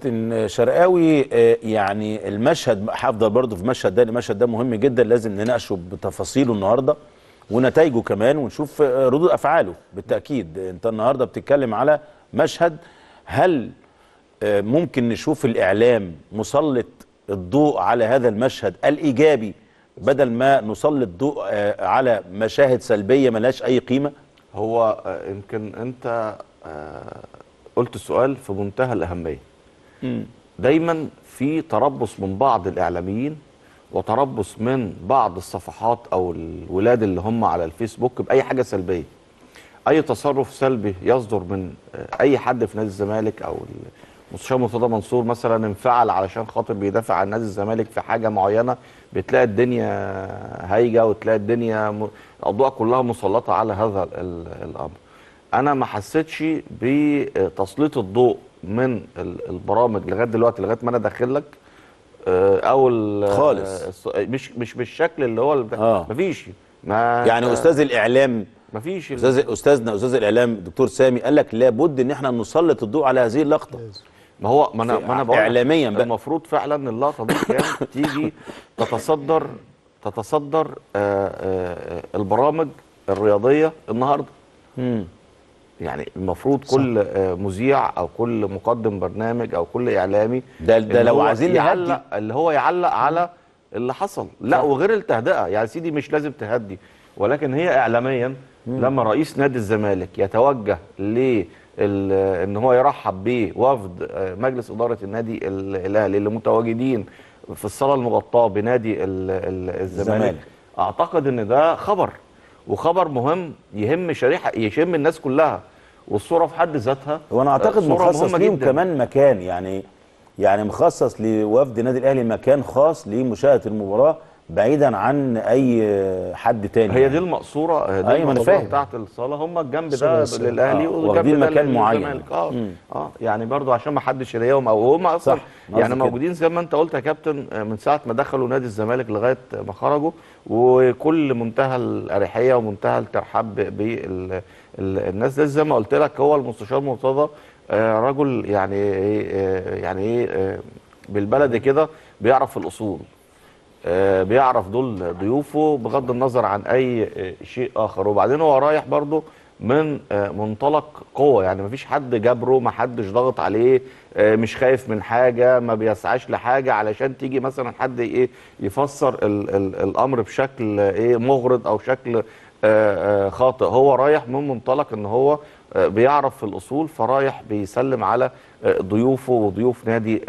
كابتن شرقاوي آه، يعني المشهد هفضل برضه في المشهد ده المشهد ده مهم جدا لازم نناقشه بتفاصيله النهارده ونتائجه كمان ونشوف آه، ردود افعاله بالتاكيد انت النهارده بتتكلم على مشهد هل آه، ممكن نشوف الاعلام مسلط الضوء على هذا المشهد الايجابي بدل ما نسلط الضوء على مشاهد سلبيه ملهاش اي قيمه هو يمكن انت قلت السؤال في منتهى الاهميه دايما في تربص من بعض الاعلاميين وتربص من بعض الصفحات او الولاد اللي هم على الفيسبوك باي حاجه سلبيه اي تصرف سلبي يصدر من اي حد في نادي الزمالك او مستشار مرتضى منصور مثلا انفعل علشان خاطر بيدافع عن نادي الزمالك في حاجه معينه بتلاقي الدنيا هايجه وتلاقي الدنيا م... الاضواء كلها مسلطه على هذا الامر انا ما حسيتش بتسليط الضوء من البرامج لغايه دلوقتي لغايه ما انا داخل لك آه، او خالص آه، مش مش بالشكل اللي هو آه. مفيش ما يعني آه، استاذ الاعلام مفيش استاذ استاذنا استاذ الاعلام الدكتور سامي قال لك لابد ان احنا نسلط الضوء على هذه اللقطه ما هو ما انا ما انا بقول اعلاميا بقى المفروض فعلا اللقطه دي كانت تيجي تتصدر تتصدر آآ آآ البرامج الرياضيه النهارده يعني المفروض صح. كل آه، مذيع او كل مقدم برنامج او كل اعلامي ده ده لو عايزين يعلق اللي هو يعلق على اللي حصل لا صح. وغير التهدئه يعني سيدي مش لازم تهدي ولكن هي اعلاميا مم. لما رئيس نادي الزمالك يتوجه ل ان هو يرحب بوفد آه، مجلس اداره النادي الاهلي اللي متواجدين في الصاله المغطاه بنادي الزمالك, الزمالك. اعتقد ان ده خبر وخبر مهم يهم شريحه يشم الناس كلها والصوره في حد ذاتها وانا اعتقد مخصص ليهم كمان مكان يعني يعني مخصص لوفد النادي الاهلي مكان خاص لمشاهده المباراه بعيدا عن اي حد تاني هي يعني. دي المقصوره دي أيوة، المقصوره بتاعت الصاله هم الجنب ده للاهلي آه. واخدين مكان معين اه اه يعني برضو عشان ما حدش يلاقيهم او هم اصلا يعني موجودين زي ما انت قلت يا كابتن آه، من ساعه ما دخلوا نادي الزمالك لغايه ما خرجوا وكل منتهى الاريحيه ومنتهى الترحاب بالناس دي زي ما قلت لك هو المستشار مرتضى آه، رجل يعني آه، يعني ايه بالبلدي كده بيعرف في الاصول آه، بيعرف دول ضيوفه بغض النظر عن اي آه، شيء اخر وبعدين هو رايح برضه من آه، منطلق قوه يعني مفيش حد جبره ما حدش ضغط عليه مش خايف من حاجه ما بيسعاش لحاجه علشان تيجي مثلا حد ايه يفسر الـ الـ الامر بشكل ايه مغرض او شكل خاطئ هو رايح من منطلق ان هو آه، بيعرف في الاصول فرايح بيسلم على آه، ضيوفه وضيوف نادي آه،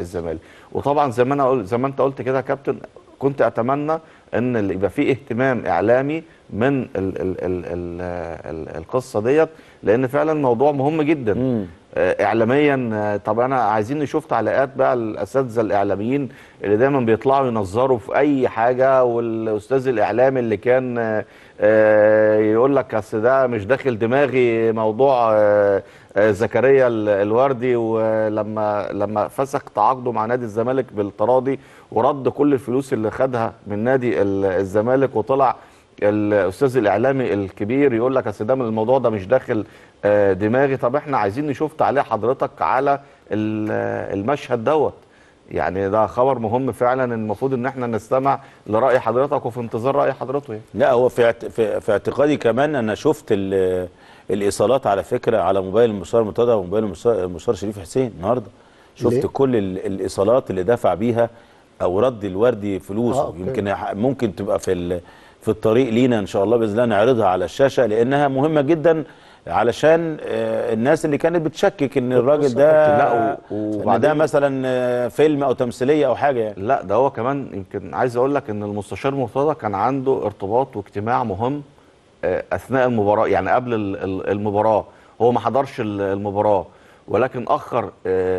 الزمالك وطبعا زي ما انا زي ما انت قلت كده يا كابتن كنت اتمنى ان يبقى في اهتمام اعلامي من الـ الـ الـ الـ الـ القصه ديت لان فعلا موضوع مهم جدا مم. آه، اعلاميا آه، طب انا عايزين نشوف تعليقات بقى الاساتذه الاعلاميين اللي دايما بيطلعوا ينظروا في اي حاجه والاستاذ الاعلامي اللي كان آه، يقول لك اصل ده مش داخل دماغي موضوع آه، زكريا الوردي ولما لما فسخ تعاقده مع نادي الزمالك بالتراضي ورد كل الفلوس اللي خدها من نادي الزمالك وطلع الاستاذ الاعلامي الكبير يقول لك اصل ده الموضوع ده مش داخل آه، دماغي طب احنا عايزين نشوف تعليق حضرتك على المشهد دوت يعني ده خبر مهم فعلا المفروض ان احنا نستمع لراي حضرتك وفي انتظار راي حضرته يعني. لا هو في في اعتقادي كمان انا شفت الايصالات على فكره على موبايل المستشار مرتضى وموبايل المستشار شريف حسين النهارده شفت ليه؟ كل الايصالات اللي دفع بيها او رد الوردي فلوسه آه، يمكن ممكن تبقى في في الطريق لينا ان شاء الله باذن الله نعرضها على الشاشه لانها مهمه جدا علشان آه، الناس اللي كانت بتشكك ان الراجل ده لا ان ده مثلا آه، فيلم او تمثيليه او حاجه يعني. لا ده هو كمان يمكن عايز اقول لك ان المستشار مرتضى كان عنده ارتباط واجتماع مهم آه، اثناء المباراه يعني قبل المباراه هو ما حضرش المباراه ولكن اخر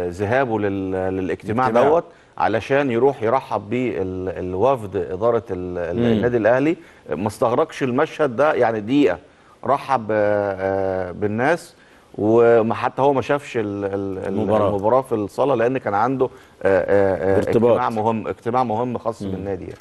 ذهابه للاجتماع دوت علشان يروح يرحب بالوفد اداره النادي الاهلي ما استغرقش المشهد ده يعني دقيقه رحب آه، آه، بالناس وحتى هو ما شافش المباراة, المباراة في الصالة لأن كان عنده آه، اجتماع مهم اجتماع مهم خاص بالنادي يعني.